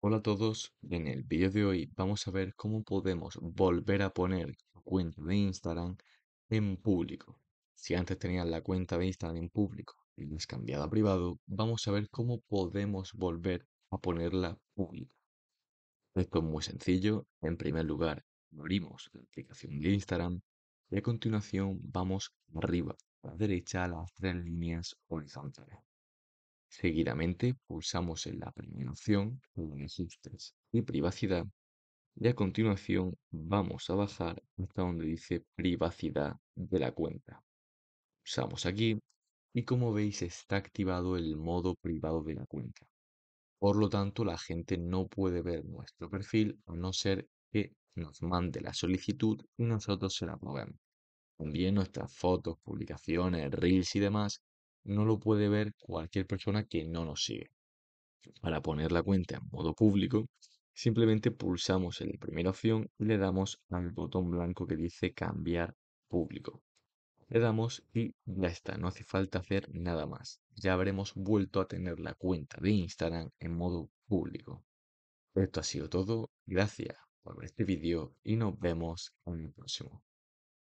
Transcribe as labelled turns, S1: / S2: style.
S1: Hola a todos, en el vídeo de hoy vamos a ver cómo podemos volver a poner la cuenta de Instagram en público. Si antes tenían la cuenta de Instagram en público y la has cambiado a privado, vamos a ver cómo podemos volver a ponerla pública. Esto es muy sencillo, en primer lugar abrimos la aplicación de Instagram y a continuación vamos arriba, a la derecha, a las tres líneas horizontales. Seguidamente pulsamos en la primera opción en y Privacidad y a continuación vamos a bajar hasta donde dice Privacidad de la cuenta. Pulsamos aquí y como veis está activado el modo privado de la cuenta. Por lo tanto, la gente no puede ver nuestro perfil a no ser que nos mande la solicitud y nosotros se la probemos. También nuestras fotos, publicaciones, reels y demás no lo puede ver cualquier persona que no nos sigue. Para poner la cuenta en modo público, simplemente pulsamos en la primera opción y le damos al botón blanco que dice cambiar público. Le damos y ya está, no hace falta hacer nada más. Ya habremos vuelto a tener la cuenta de Instagram en modo público. Esto ha sido todo, gracias por ver este vídeo y nos vemos en el próximo.